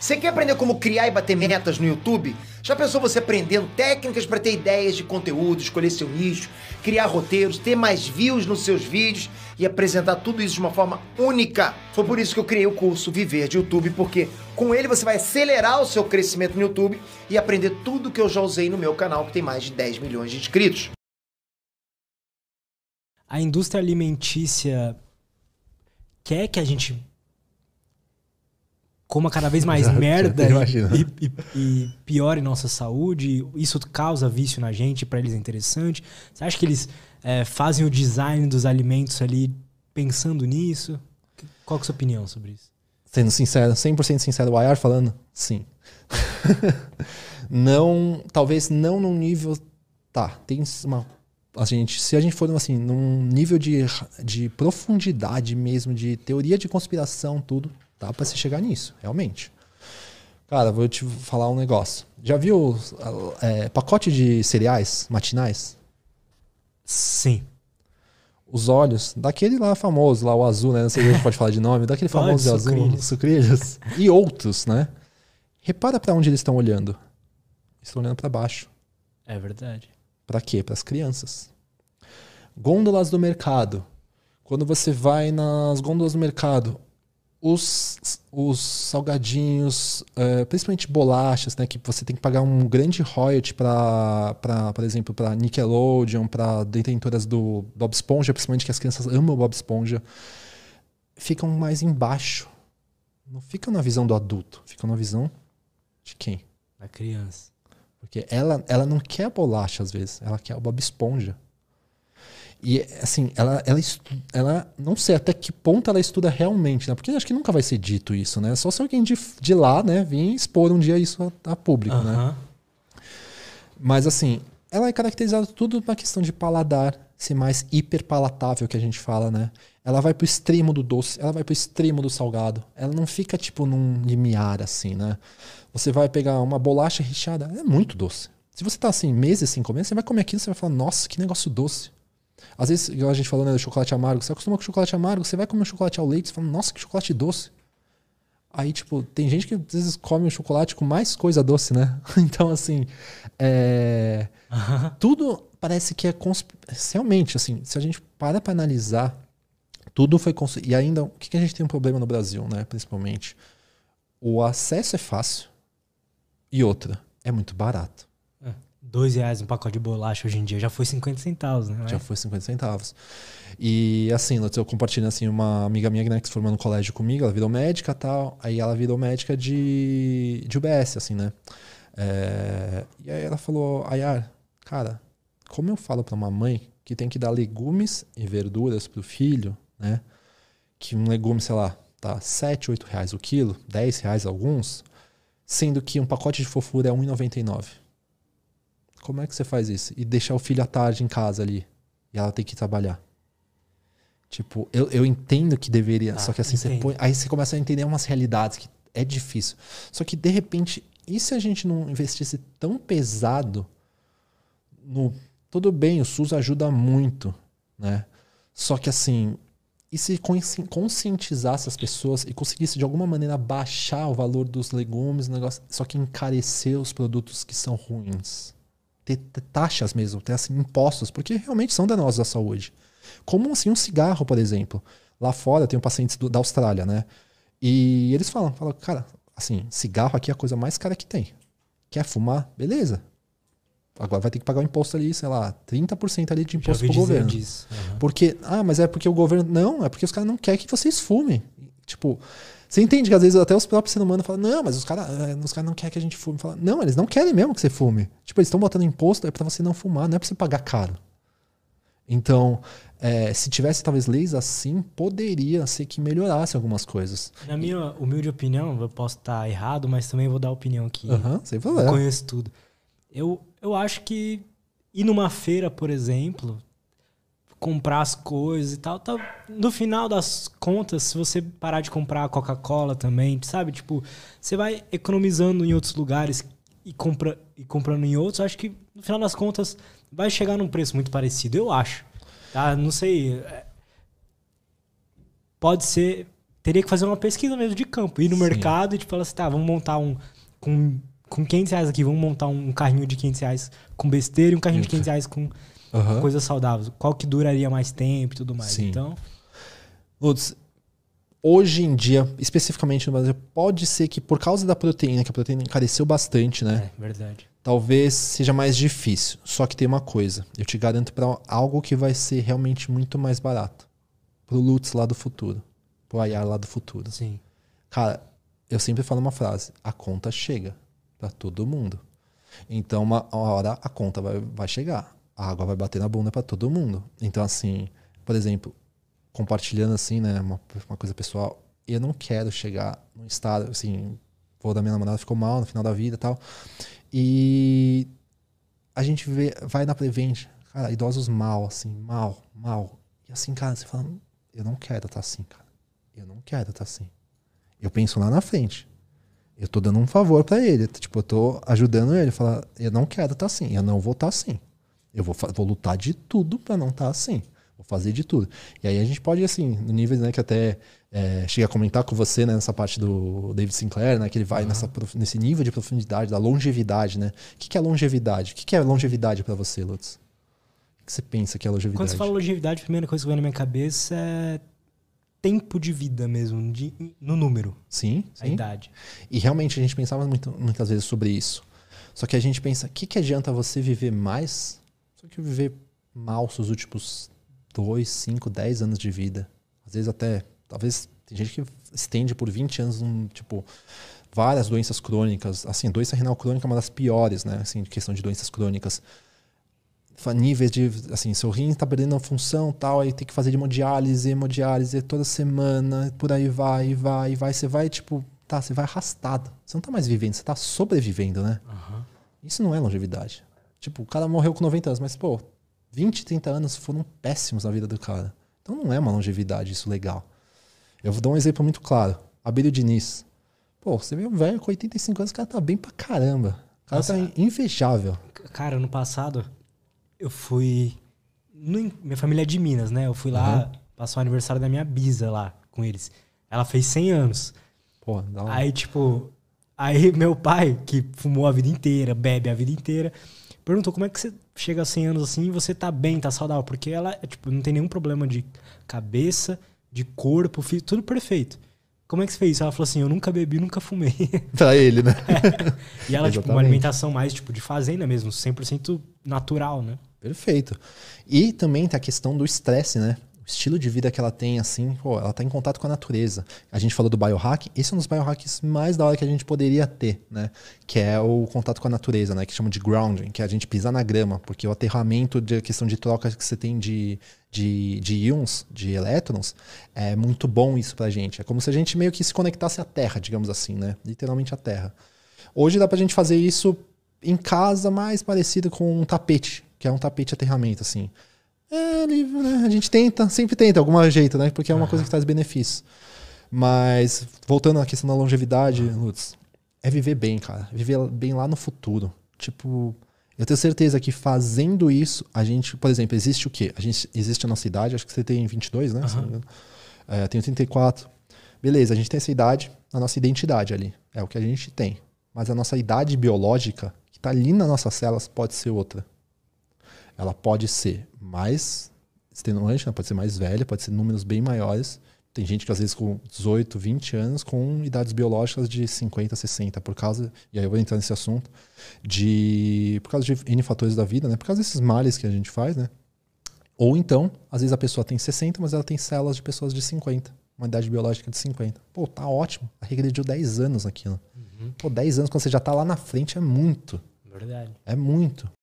Você quer aprender como criar e bater metas no YouTube? Já pensou você aprendendo técnicas para ter ideias de conteúdo, escolher seu nicho, criar roteiros, ter mais views nos seus vídeos e apresentar tudo isso de uma forma única? Foi por isso que eu criei o curso Viver de YouTube, porque com ele você vai acelerar o seu crescimento no YouTube e aprender tudo que eu já usei no meu canal, que tem mais de 10 milhões de inscritos. A indústria alimentícia quer que a gente coma cada vez mais Exato, merda e, e, e, piore nossa saúde, isso causa vício na gente, para eles é interessante. Você acha que eles é, fazem o design dos alimentos ali pensando nisso? Qual é a sua opinião sobre isso? Sendo sincero, 100% sincero, o Ayar falando, sim. não, talvez não num nível. Tá, tem uma. A gente, se a gente for assim, num nível de, de profundidade mesmo, de teoria de conspiração, tudo, Dá para você chegar nisso, realmente. Cara, vou te falar um negócio. Já viu é, pacote de cereais matinais? Sim. Os olhos daquele lá famoso, lá o azul, né? Não sei se a gente pode falar de nome, daquele famoso pode, azul, sucrilhos e outros, né? Repara para onde eles estão olhando. Estão olhando para baixo. É verdade. Para quê? Para as crianças. Gôndolas do mercado. Quando você vai nas gôndolas do mercado, os, os salgadinhos, é, principalmente bolachas, né, que você tem que pagar um grande royalty para, por exemplo, para Nickelodeon, para detentoras do Bob Esponja, principalmente que as crianças amam o Bob Esponja, ficam mais embaixo. Não ficam na visão do adulto, ficam na visão de quem? Da criança. Porque ela, ela não quer bolacha às vezes, ela quer o Bob Esponja. E, assim, ela, ela, ela não sei até que ponto ela estuda realmente, né? Porque acho que nunca vai ser dito isso, né? Só se alguém de, de lá, né, vir expor um dia isso a, a público, né? Mas, assim, ela é caracterizada tudo na questão de paladar, ser mais hiperpalatável que a gente fala, né? Ela vai pro extremo do doce, ela vai pro extremo do salgado. Ela não fica, tipo, num limiar, assim, né? Você vai pegar uma bolacha recheada, é muito doce. Se você tá, assim, meses sem comer, você vai comer aquilo, você vai falar, nossa, que negócio doce. Às vezes, igual a gente falando né, do chocolate amargo, você acostuma com chocolate amargo, você vai comer um chocolate ao leite, você fala, nossa, que chocolate doce. Aí, tipo, tem gente que às vezes come um chocolate com mais coisa doce, né? então, assim, é... tudo parece que é... Consp... Realmente, assim, se a gente para pra analisar, tudo foi construído. E ainda, o que, que a gente tem um problema no Brasil, né, principalmente? O acesso é fácil e outra, é muito barato dois reais um pacote de bolacha hoje em dia já foi 50 centavos, né? Já foi 50 centavos. E assim, eu compartilho assim, uma amiga minha né, que se formou no colégio comigo, ela virou médica e tal. Aí ela virou médica de, de UBS, assim, né? É, e aí ela falou, Ayar, cara, como eu falo para uma mãe que tem que dar legumes e verduras pro filho, né? Que um legume, sei lá, tá 7, 8 reais o quilo, 10 reais alguns, sendo que um pacote de fofura é 1,99 como é que você faz isso? E deixar o filho à tarde em casa ali. E ela tem que trabalhar. Tipo, eu, eu entendo que deveria, ah, só que assim você põe. Aí você começa a entender umas realidades que é difícil. Só que de repente, e se a gente não investisse tão pesado no. Tudo bem, o SUS ajuda muito, né? Só que assim, e se conscientizasse as pessoas e conseguisse de alguma maneira baixar o valor dos legumes, negócio, só que encarecer os produtos que são ruins ter, taxas mesmo, ter assim, impostos, porque realmente são danosos à saúde. Como assim um cigarro, por exemplo. Lá fora tem um paciente do, da Austrália, né? E eles falam, falam, cara, assim, cigarro aqui é a coisa mais cara que tem. Quer fumar? Beleza. Agora vai ter que pagar o um imposto ali, sei lá, 30% ali de imposto pro governo. Disso. Uhum. Porque, ah, mas é porque o governo. Não, é porque os caras não querem que vocês fumem. Tipo, você entende que às vezes até os próprios seres humanos falam, não, mas os caras eh, cara não querem que a gente fume. Fala, não, eles não querem mesmo que você fume. Tipo, eles estão botando imposto, é para você não fumar, não é para você pagar caro. Então, é, se tivesse talvez leis assim, poderia ser que melhorasse algumas coisas. Na minha humilde opinião, eu posso estar errado, mas também vou dar opinião aqui. Uhum, sem falar. Eu conheço tudo. Eu, eu acho que ir numa feira, por exemplo, comprar as coisas e tal, tá, no final das contas, se você parar de comprar Coca-Cola também, sabe? Tipo, você vai economizando em outros lugares e, compra, e comprando em outros, acho que no final das contas vai chegar num preço muito parecido, eu acho. Tá? Não sei. É, pode ser. Teria que fazer uma pesquisa mesmo de campo, ir no Sim. mercado e tipo, falar assim, tá, vamos montar um. Com, com 500 reais aqui, vamos montar um carrinho de 500 reais com besteira e um carrinho Eita. de 500 reais com uhum. coisas saudáveis. Qual que duraria mais tempo e tudo mais. Sim. Então. Lutz, hoje em dia, especificamente no Brasil, pode ser que por causa da proteína, que a proteína encareceu bastante, né? É, verdade. Talvez seja mais difícil. Só que tem uma coisa, eu te garanto para algo que vai ser realmente muito mais barato. Pro Lutz lá do futuro, pro Ayar lá do futuro. Sim. Cara, eu sempre falo uma frase, a conta chega para todo mundo. Então uma hora a conta vai, vai chegar a água vai bater na bunda para todo mundo. Então, assim, por exemplo, compartilhando assim, né, uma, uma coisa pessoal, eu não quero chegar num estado, assim, vou da minha namorada ficou mal no final da vida e tal. E a gente vê, vai na Prevent, cara, idosos mal, assim, mal, mal. E assim, cara, você fala, eu não quero estar tá assim, cara. Eu não quero estar tá assim. Eu penso lá na frente. Eu tô dando um favor para ele, tipo, eu tô ajudando ele, fala, eu não quero estar tá assim, eu não vou estar tá assim. Eu vou, vou lutar de tudo para não estar tá assim. Vou fazer de tudo. E aí a gente pode, assim, no nível né, que até é, cheguei a comentar com você né, nessa parte do David Sinclair, né, que ele vai uhum. nessa, nesse nível de profundidade, da longevidade. Né? O que, é longevidade? O que, que é longevidade para você, Lutz? O que você pensa que é longevidade? Quando você fala longevidade, a primeira coisa que vem na minha cabeça é tempo de vida mesmo, de, no número. Sim, sim. A idade. E realmente a gente pensava muito, muitas vezes sobre isso. Só que a gente pensa, o que, que adianta você viver mais só que viver mal seus últimos 2, 5, 10 anos de vida. Às vezes até. Talvez tem gente que estende por 20 anos um, tipo, várias doenças crônicas. Assim, doença renal crônica é uma das piores, né? Assim, questão de doenças crônicas. Níveis de. Assim, seu rim está perdendo a função tal, aí tem que fazer hemodiálise, hemodiálise toda semana, por aí vai, vai, vai. Você vai, tipo, tá, você vai arrastado. Você não está mais vivendo, você está sobrevivendo, né? Uhum. Isso não é longevidade. Tipo, o cara morreu com 90 anos, mas, pô, 20, 30 anos foram péssimos na vida do cara. Então não é uma longevidade isso legal. Eu vou dar um exemplo muito claro. Abelho Diniz. Pô, você vê um velho com 85 anos, o cara tá bem pra caramba. O cara Nossa, tá invejável. Cara, ano passado, eu fui. No, minha família é de Minas, né? Eu fui lá uhum. passar o aniversário da minha bisa lá com eles. Ela fez 100 anos. Pô, dá uma... Aí, tipo. Aí meu pai, que fumou a vida inteira, bebe a vida inteira, perguntou como é que você chega a 100 anos assim e você tá bem, tá saudável, porque ela é, tipo, não tem nenhum problema de cabeça, de corpo, tudo perfeito. Como é que você fez isso? Ela falou assim: eu nunca bebi, nunca fumei. Pra ele, né? É. E ela, tipo, uma alimentação mais tipo de fazenda mesmo, 100% natural, né? Perfeito. E também tem tá a questão do estresse, né? estilo de vida que ela tem, assim, pô, ela está em contato com a natureza. A gente falou do biohack, esse é um dos biohacks mais da hora que a gente poderia ter, né? Que é o contato com a natureza, né? Que chama de grounding, que é a gente pisar na grama, porque o aterramento de questão de troca que você tem de, de, de íons, de elétrons, é muito bom isso pra gente. É como se a gente meio que se conectasse à Terra, digamos assim, né? Literalmente à Terra. Hoje dá pra gente fazer isso em casa mais parecido com um tapete, que é um tapete aterramento, assim. É, livre, né? A gente tenta, sempre tenta, algum jeito, né? Porque é uma uhum. coisa que traz benefícios. Mas, voltando à questão da longevidade, Lutz, é viver bem, cara. É viver bem lá no futuro. Tipo, eu tenho certeza que fazendo isso, a gente, por exemplo, existe o quê? A gente, existe a nossa idade, acho que você tem 22, né? Uhum. É, tenho 34. Beleza, a gente tem essa idade, a nossa identidade ali. É o que a gente tem. Mas a nossa idade biológica, que tá ali nas nossas células, pode ser outra. Ela pode ser mais extenuante, ela né? pode ser mais velha, pode ser números bem maiores. Tem gente que às vezes com 18, 20 anos, com idades biológicas de 50, 60, por causa, e aí eu vou entrar nesse assunto, de. por causa de N fatores da vida, né? Por causa desses males que a gente faz, né? Ou então, às vezes a pessoa tem 60, mas ela tem células de pessoas de 50, uma idade biológica de 50. Pô, tá ótimo, regrediu 10 anos aquilo. Uhum. Pô, 10 anos quando você já tá lá na frente é muito. Verdade. É muito.